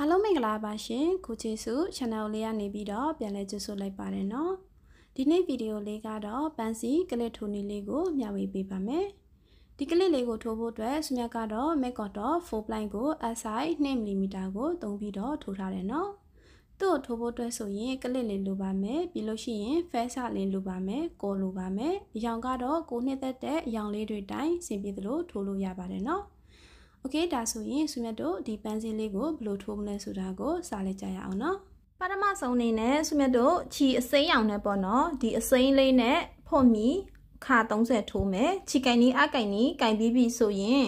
အားလုံးမင်္ဂလာပါရှင်ကိုချေစု channel လေးကနေပြီးတော့ပြန်လည်ကြိုဆိုလိုက်ပါတယ်နော်ဒီနေ့ဗီဒီယိုလေးကတော့ပန်းစီကလစ်ထိုးနည်းလေးကိုမျှဝေပေးပါမယ်ဒီကလစ်လေးကိုထိုးဖို့အတွက်စမြတ်ကတော့ Mecotor 4 blind ကို SI 2 mm ကိုတုံးပြီးတော့ထိုးထားတယ်နော်သူ့ကိုထိုးဖို့အတွက်ဆိုရင်ကလစ်လေးလိုပါမယ်ပြီးလို့ရှိရင် face လေးလိုပါမယ်ကိုလိုပါမယ်အရောင်ကတော့ကိုနှစ်သက်တဲ့အရောင်လေးတွေတိုင်းဆင်ပြေသလိုထိုးလို့ရပါတယ်နော်โอเคဒါဆိုရင်ဆူမြတ်တို့ဒီပန်းစင်းလေးကိုဘယ်လိုထိုးမလဲဆိုတာကိုစာလိုက်ကြရအောင်နော်ပထမဆုံးအနေနဲ့ဆူမြတ်တို့ချီအစိမ်းရောင်နဲ့ပေါ့နော်ဒီအစိမ်းလေးနဲ့ဖွင့်ပြီးခါ30ထိုးမယ်ချီကင်နီအကင်နီကင်ပြီးပြီဆိုရင်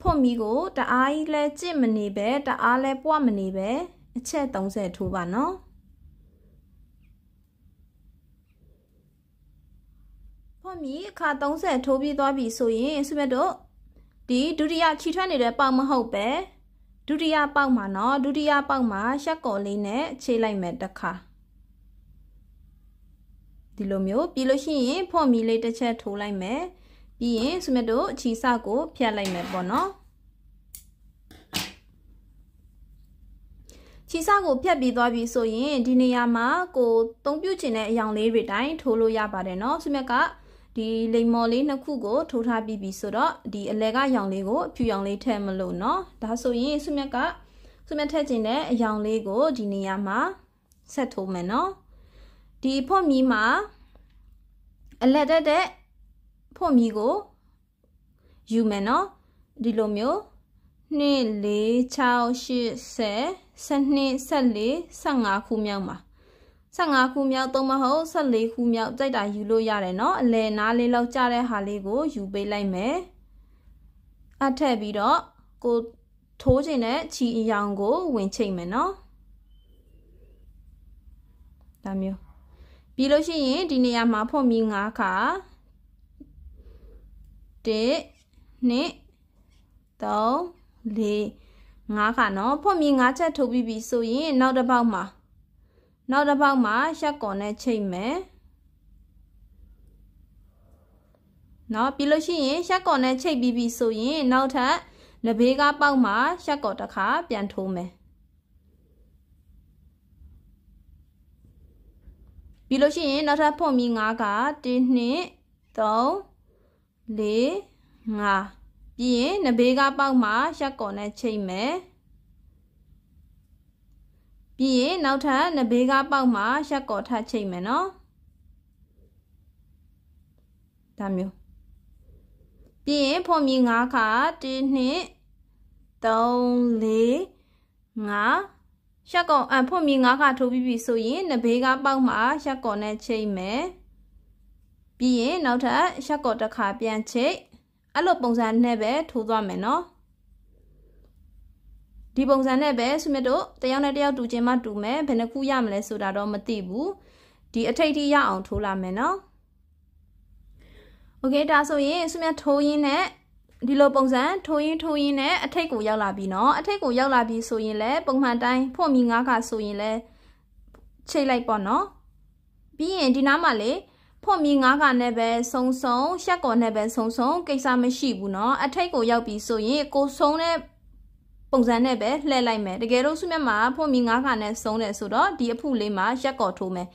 ဖွင့်ပြီးကို တအားကြီးလဲကြင့်မနေပဲတအားလဲပွားမနေပဲအချက်30ထိုးပါနော်ဖွင့်ပြီးခါ30ထိုးပြီးသွားပြီဆိုရင်ဆူမြတ်တို့ဒီဒုတိယခြိထွက်နေတဲ့ပေါက်မဟုတ်ပဲဒုတိယပေါက်မှာနော်ဒုတိယပေါက်မှာရှက်ကော်လေးနဲ့ခြေလိုက်မယ်တစ်ခါဒီလိုမျိုးပြီးလို့ရှိရင်ဖွင့်မီလေးတစ်ချက်ထိုးလိုက်မယ်ပြီးရင်ဆွမတို့အချီစကိုဖြတ်လိုက်မယ်ပေါ့နော်ချီစကိုဖြတ်ပြီးသွားပြီဆိုရင်ဒီနေရာမှာကိုသုံးပြချင်တဲ့အယောင်လေးတွေတိုင်းထိုးလို့ရပါတယ်เนาะဆွမကဒီလိမ္မော်လေးနှစ်ခုကိုထိုးထားပြီးပြီဆိုတော့ဒီအလဲကရောင်လေးကိုအဖြူရောင်လေးထည့်မလို့เนาะဒါဆိုရင်ဆွမြက်ကဆွမြက်ထည့်ခြင်းနဲ့အရောင်လေးကိုဒီနေရာမှာဆက်ထိုးမယ်เนาะဒီဖွင့်မီမှာအလက်တက်တဲ့ဖွင့်မီကိုယူမယ်เนาะဒီလိုမျိုး2 4 6 8 10 12 14 15ခုမြောက်မှာ15ခုမြောက်သုံးမဟုတ်14ခုမြောက်ကြိုက်တာယူလို့ရတယ်နော်အလယ်နားလေးလောက်ကြတဲ့ဟာလေးကိုယူပေးလိုက်မယ်အထက်ပြီးတော့ကိုထိုးခြင်းနဲ့ချီအယောင်ကိုဝင်ချိတ်မယ်နော်ဒါမျိုးပြီးလို့ရှိရင်ဒီနေရာမှာဖွင့်ပြီး9ခါ1 2 3 4 5ခါနော်ဖွင့်ပြီး9ချက်ထိုးပြီးပြီဆိုရင်နောက်တစ်ပေါက်မှာနောက်တစ်ပေါက်မှာ ရှက်ကွန်နဲ့ချိတ်မယ်နော်ပြီးလို့ရှိရင်ရှက်ကွန်နဲ့ချိတ်ပြီးပြီဆိုရင်နောက်ထပ်နဘေးကပေါက်မှာ ရှက်ကွန်တစ်ခါပြန်ထိုးမယ်ပြီးလို့ရှိရင်နောက်ထပ်ဖွင့်ပြီး9က1 2 3 4 5ပြီးရင်နဘေးကပေါက်မှာရှက်ကွန်နဲ့ချိတ်မယ်ပြီးရင်နောက်ထပ်နဘေးကားပေါက်မှာရက်ကော်ထချိတ်မယ်နော်ဒါမျိုးပြီးရင်ဖုံမြင်၅ခါ1 2 3 4 5ရက်ကော်အဖုံမြင်၅ခါထိုးပြီးပြီဆိုရင်နဘေးကားပေါက်မှာရက်ကော်နဲ့ချိတ်မယ်ပြီးရင်နောက်ထပ်ရက်ကော်တစ်ခါပြန်ချိတ်အဲ့လိုပုံစံနဲ့ပဲထိုးသွားမယ်နော်ဒီပုံစံနဲ့ပဲဆွေမြတို့တယောက်နဲ့တယောက်တူချင်းမှတူမယ်ဘယ်နှခုရမလဲဆိုတာတော့မသိဘူးဒီအထိတ်ထိရအောင်ထိုးလာမယ်နော်โอเคဒါဆိုရင်ဆွေမြထိုးရင်းနဲ့ဒီလိုပုံစံထိုးရင်းထိုးရင်းနဲ့အထိတ်ကိုရောက်လာပြီနော်အထိတ်ကိုရောက်လာပြီဆိုရင်လည်းပုံမှန်တိုင်းဖွင့်ပြီးငါးခါဆိုရင်လည်းချိတ်လိုက်ပေါ့နော်ပြီးရင်ဒီနားမှာလေဖွင့်ပြီးငါးခါနဲ့ပဲဆုံဆုံရှက်ကော်နဲ့ပဲဆုံဆုံကိစ္စမရှိဘူးနော်အထိတ်ကိုရောက်ပြီဆိုရင်ကိုဆုံးတဲ့ပုံစံနဲ့ပဲလှည့်လိုက်မယ်တကယ်လို့စုမျက်မှာဖွင့်ပြီးငါးခါနဲ့ဆုံးတယ်ဆိုတော့ဒီအဖုလေးမှာရက်ကော်ထိုးမယ်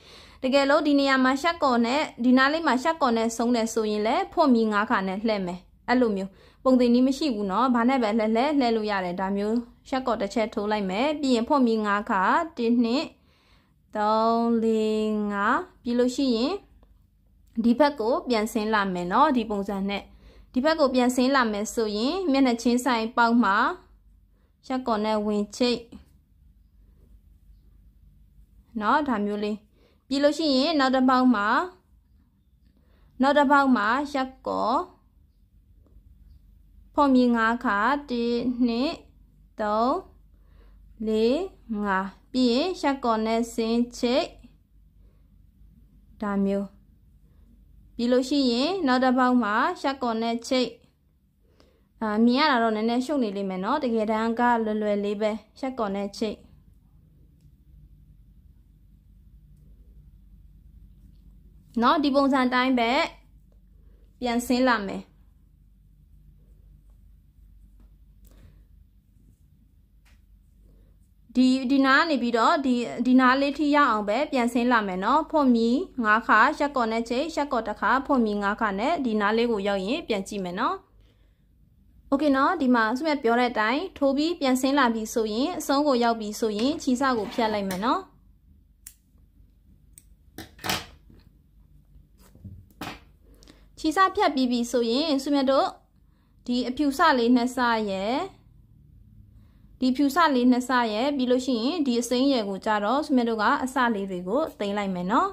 တကယ်လို့ဒီနေရာမှာရက်ကော်နဲ့ဒီနားလေးမှာရက်ကော်နဲ့ဆုံးတယ်ဆိုရင်လည်းဖွင့်ပြီးငါးခါနဲ့လှည့်မယ်အဲ့လိုမျိုးပုံသင်နည်းမရှိဘူးเนาะဘာနဲ့ပဲလှည့်လှည့်လှည့်လို့ရတယ်ဒါမျိုးရက်ကော်တစ်ချက်ထိုးလိုက်မယ်ပြီးရင်ဖွင့်ပြီးငါးခါ1 2 3 4 5ပြီးလို့ရှိရင်ဒီဘက်ကိုပြန်ဆင်းလာမယ်เนาะဒီပုံစံနဲ့ဒီဘက်ကိုပြန်ဆင်းလာမယ်ဆိုရင်မျက်နှာချင်းဆိုင်ပေါက်မှာရက်ကွန်နဲ့ဝင်ချိတ်เนาะဒါမျိုးလေးပြီးလို့ရှိရင်နောက်တစ်ပေါက်မှာနောက်တစ်ပေါက်မှာရက်ကွန်ဖုန်မြင်၅ခါ1 2 3 4 5ပြီးရင်ရက်ကွန်နဲ့ဆင်းချိတ်ဒါမျိုးပြီးလို့ရှိရင်နောက်တစ်ပေါက်မှာရက်ကွန်နဲ့ချိတ်အာမြင်ရတာတော့နည်းနည်းရှုပ်နေလိမ့်မယ်နော်တကယ်တမ်းကလွယ်လွယ်လေးပဲရှက်ကော်နဲ့ချိတ်နော်ဒီပုံစံတိုင်းပဲပြန်ဆင်းလာမယ်ဒီဒီနားနေပြီးတော့ဒီဒီနားလေးထိရအောင်ပဲပြန်ဆင်းလာမယ်နော်ဖွင့်မီ၅ခါရှက်ကော်နဲ့ချိတ်ရှက်ကော်တစ်ခါဖွင့်မီ၅ခါနဲ့ဒီနားလေးကိုရောက်ရင်ပြန်ကြည့်မယ်နော်โอเคเนาะဒီမှာဆွေပြောတဲ့အတိုင်းထိုးပြီးပြန်ဆင်းလာပြီဆိုရင်အဆုံးကိုရောက်ပြီဆိုရင်ခြိစကိုဖြတ်လိုက်မယ်เนาะခြိစဖြတ်ပြီးပြီဆိုရင်ဆွေမြတ်တို့ဒီအဖြူစလေးနှစ်စရယ်ဒီဖြူစလေးနှစ်စရယ်ပြီးလို့ရှိရင်ဒီအစိမ်းရယ်ကိုကြတော့ဆွေမြတ်တို့ကအစလေးတွေကိုတင်လိုက်မယ်เนาะ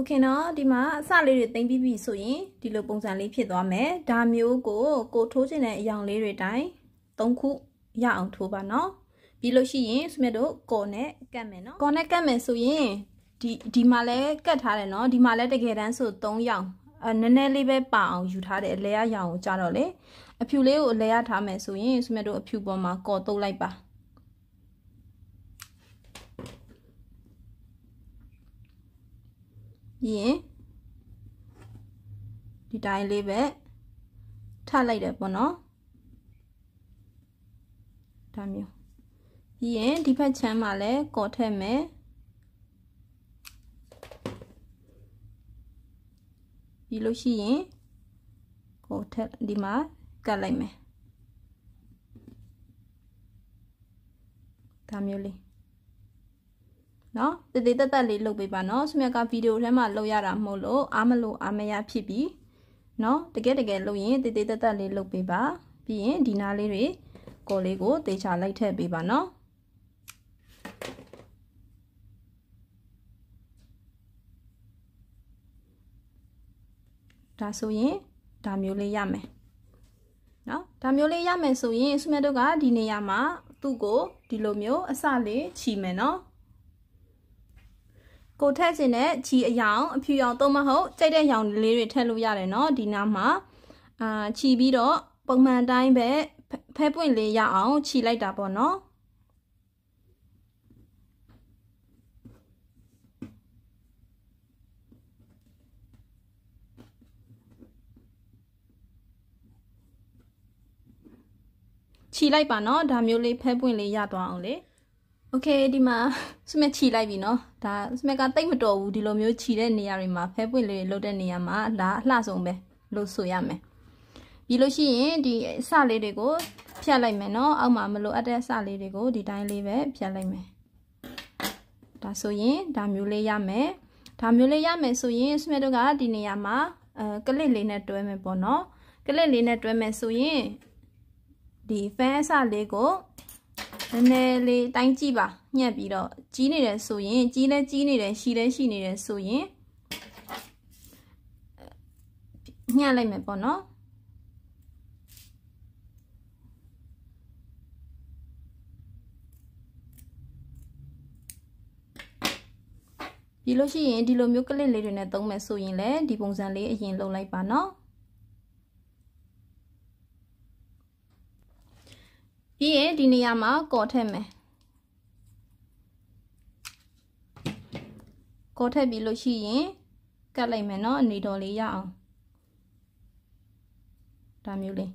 โอเคเนาะဒီမှာအစလေးတွေတင်ပြီးပြီဆိုရင်ဒီလိုပုံစံလေးဖြစ်သွားမယ်ဒါမျိုးကိုကိုထိုးခြင်းတဲ့အယောင်လေးတွေတိုင်း၃ခုရအောင်ထိုးပါเนาะပြီးလို့ရှိရင်စမြတ်တို့ကော်နဲ့ကတ်မယ်เนาะကော်နဲ့ကတ်မယ်ဆိုရင်ဒီဒီမှာလဲကတ်ထားတယ်เนาะဒီမှာလဲတကယ်တမ်းဆို၃ယောင်အဲနည်းနည်းလေးပဲပါအောင်ယူထားတယ်အလဲရရအောင်ကြတော့လေအဖြူလေးကိုအလဲရထားမယ်ဆိုရင်စမြတ်တို့အဖြူပေါ်မှာကော်တုပ်လိုက်ပါပြီးရင်ဒီတိုင်းလေးပဲထလိုက်တယ်ပေါ့နော်ဒါမျိုးပြီးရင်ဒီဘက်ချမ်းမှာလည်းကော်ထည့်မယ်ပြီးလို့ရှိရင်ကိုထက်ဒီမှာကတ်လိုက်မယ်ဒါမျိုးလေးနော်တည်တည်တက်တက်လေးလုပ်ပေးပါနော်ဆုမြတ်ကဗီဒီယိုထဲမှာလုပ်ရတာမဟုတ်လို့အားမလို့အားမရဖြစ်ပြီးနော်တကယ်တကယ်လုပ်ရင်တည်တည်တက်တက်လေးလုပ်ပေးပါ ပြီးရင်ဒီနားလေးတွေကိုလေးကိုတေချာလိုက်ထည့်ပေးပါနော်ဒါဆိုရင်ဒါမျိုးလေးရမယ်နော်ဒါမျိုးလေးရမယ်ဆိုရင်ဆုမြတ်တို့ကဒီနေရာမှာ သူ့ကိုဒီလိုမျိုးအစလေးချီမယ်နော်ကိုထက်ခြင်းနဲ့ချီအယောင်အဖြူရောင်သုံးမဟုတ်ကြိုက်တဲ့ရောင်လေးတွေထည့်လို့ရတယ်နော်ဒီနားမှာအာချီပြီးတော့ပုံမှန်တိုင်းပဲဖဲပွင့်လေးရအောင်ချီလိုက်တာပေါ့နော်ချီလိုက်ပါနော်ဒါမျိုးလေးဖဲပွင့်လေးရသွားအောင်လေโอเคဒီမှာစမက်ခြီလိုက်ပြီเนาะဒါစမက်ကတိတ်မတော်ဘူးဒီလိုမျိုးခြီတဲ့နေရာတွေမှာဖဲပွင့်လေးလှုပ်တဲ့နေရာမှာဒါအလှဆုံးပဲလို့ဆိုရမယ်ပြီးလို့ရှိရင်ဒီအစလေးတွေကိုဖြတ်လိုက်မယ်เนาะအောက်မှာမလိုအပ်တဲ့အစလေးတွေကိုဒီတိုင်းလေးပဲဖြတ်လိုက်မယ်ဒါဆိုရင်ဒါမျိုးလေးရမယ်ဒါမျိုးလေးရမယ်ဆိုရင်စမက်တို့ကဒီနေရာမှာအဲကလစ်လေးနဲ့တွဲမယ်ပေါ့เนาะကလစ်လေးနဲ့တွဲမယ်ဆိုရင်ဒီဖဲအစလေးကိုနည်းနည်းလေးတိုင်းကြည့်ပါညှက်ပြီးတော့ကြီးနေတယ်ဆိုရင်ကြီးလဲကြီးနေတယ်ရှည်လဲရှည်နေတယ်ဆိုရင်ညှက်လိုက်မယ်ပေါ့နော်ဒီလိုရှိရင်ဒီလိုမျိုးကလစ်လေးတွေနဲ့သုံးမယ်ဆိုရင်လည်းဒီပုံစံလေးအရင်လုပ်လိုက်ပါနော်ဒီနေရာမှာကော်ထည့်မယ်ကော်ထည့်ပြီးလို့ရှိရင်ကတ်လိုက်မယ်နော်အနေတော်လေးရအောင်ဒါမျိုးလေး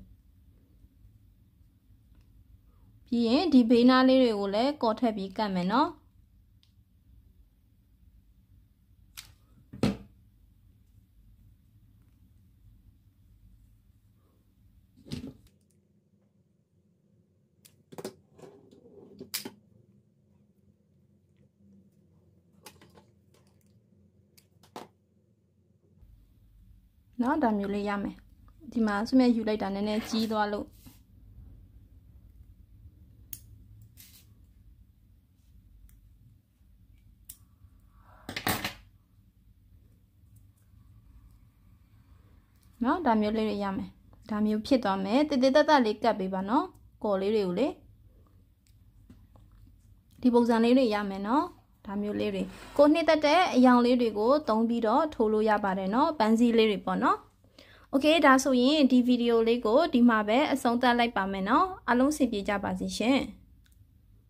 ပြီးရင်ဒီဘေးနားလေးတွေကိုလည်းကော်ထည့်ပြီးကတ်မယ်နော်နော်ဒါမျိုးလေးရမယ်ဒီမှာဆွမြယူလိုက်တာနည်းနည်းကြီးသွားလို့နော်ဒါမျိုးလေးတွေရမယ်ဒါမျိုးဖြစ်သွားမယ်တည်တည်တတ်တတ်လေးကတ်ပေးပါနော်ကော်လေးတွေကိုလေဒီပုံစံလေးတွေရမယ်နော်ဒါမျိုးလေးတွေကိုနှစ်သက်တဲ့အယောင်လေးတွေကိုသုံးပြီးတော့ထိုးလို့ရပါတယ်เนาะပန်းစည်းလေးတွေပေါ့เนาะโอเคဒါဆိုရင်ဒီဗီဒီယိုလေးကိုဒီမှာပဲအဆုံးသတ်လိုက်ပါမယ်เนาะအားလုံးဆင်ပြေကြပါစေရှင်